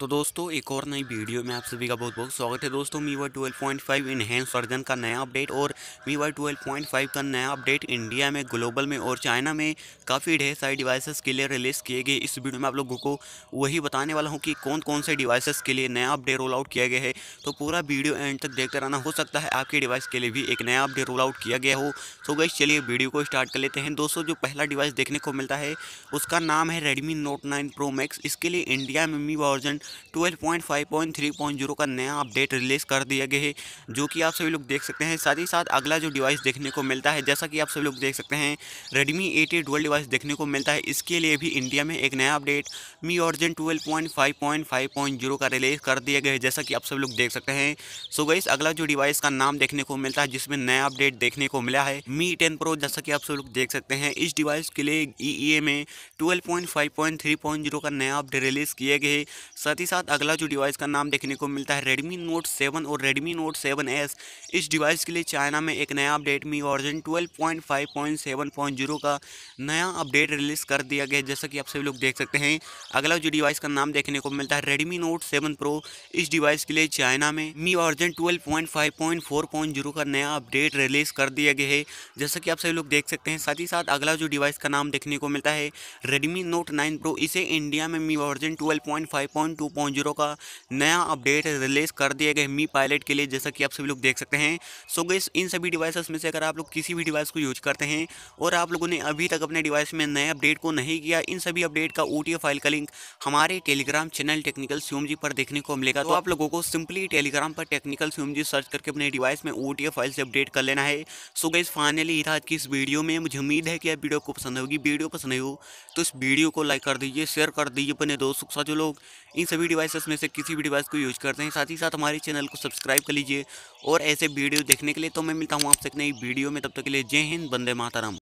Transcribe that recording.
तो दोस्तों एक और नई वीडियो में आप सभी का बहुत बहुत स्वागत है दोस्तों मीवा 12.5 इनहेंस वर्जन का नया अपडेट और मीवा 12.5 का नया अपडेट इंडिया में ग्लोबल में और चाइना में काफ़ी ढेर सारे डिवाइसेस के लिए रिलीज़ किए गए इस वीडियो में आप लोगों को वही बताने वाला हूँ कि कौन कौन से डिवाइसेस के लिए नया अपडेट रोल आउट किया गया है तो पूरा वीडियो एंड तक देखते रहना हो सकता है आपके डिवाइस के लिए भी एक नया अपडेट रोल आउट किया गया हो तो गई चलिए वीडियो को स्टार्ट कर लेते हैं दोस्तों जो पहला डिवाइस देखने को मिलता है उसका नाम है Redmi Note nine Pro Max इसके लिए इंडिया में मीवा वर्जन 12.5.3.0 का नया अपडेट रिलीज़ कर दिया गया है जो कि आप सभी लोग देख सकते हैं साथ ही साथ अगला जो डिवाइस देखने को मिलता है जैसा कि आप सभी लोग देख सकते हैं Redmi eight A dual device देखने को मिलता है इसके लिए भी इंडिया में एक नया अपडेट मी Origin 12.5.5.0 का रिलीज़ कर दिया गया है जैसा कि आप सभी लोग देख सकते हैं सो गई अगला जो डिवाइस का नाम देखने को मिलता है जिसमें नया अपडेट देखने को मिला है मी टेन प्रो जैसा कि आप सभी लोग देख सकते हैं इस डिवाइस के लिए ई e e में ट्वेल्व का नया अपडेट रिलीज़ किया गया है साथ ही साथ अगला जो डिवाइस का नाम देखने को मिलता है रेडमी नोट 7 और रेडमी नोट 7s इस डिवाइस के लिए चाइना में एक नया अपडेट मी वर्जन 12.5.7.0 का नया अपडेट रिलीज़ कर दिया गया जैसा कि आप सभी लोग देख सकते हैं अगला जो डिवाइस का नाम देखने को मिलता है रेडमी नोट सेवन प्रो इस डिवाइस के लिए चाइना में मी वर्जन 12.5.4.0 का नया अपडेट रिलीज़ कर दिया गया है जैसा कि आप सभी लोग देख सकते हैं साथ ही साथ अगला जो डिवाइस का नाम देखने को मिलता है रेडमी नोट नाइन प्रो इसे इंडिया में मी वर्जन ट्वेल्व 2.0 का नया अपडेट रिलीज़ कर दिया गया मी पायलट के लिए जैसा कि आप सभी लोग देख सकते हैं सो गई इन सभी डिवाइसेस में से अगर आप लोग किसी भी डिवाइस को यूज करते हैं और आप लोगों ने अभी तक अपने डिवाइस में नए अपडेट को नहीं किया इन सभी अपडेट का ओ फाइल का लिंक हमारे टेलीग्राम चैनल टेक्निकल स्यूम पर देखने को मिलेगा तो आप लोगों को सिंपली टेलीग्राम पर टेक्निकल स्यूम सर्च करके अपने डिवाइस में ओ फाइल से अपडेट कर लेना है सो गई फाइनली आज की इस वीडियो में मुझे उम्मीद है कि आप वीडियो को पसंद होगी वीडियो पसंद हो तो इस वीडियो को लाइक कर दीजिए शेयर कर दीजिए अपने दोस्तों के साथ जो लोग इन सभी डिवाइसेस में से किसी भी डिवाइस को यूज़ करते हैं साथ ही साथ हमारे चैनल को सब्सक्राइब कर लीजिए और ऐसे वीडियो देखने के लिए तो मैं मिलता हूँ आपसे नई वीडियो में तब तक के लिए जय हिंद बंदे माताराम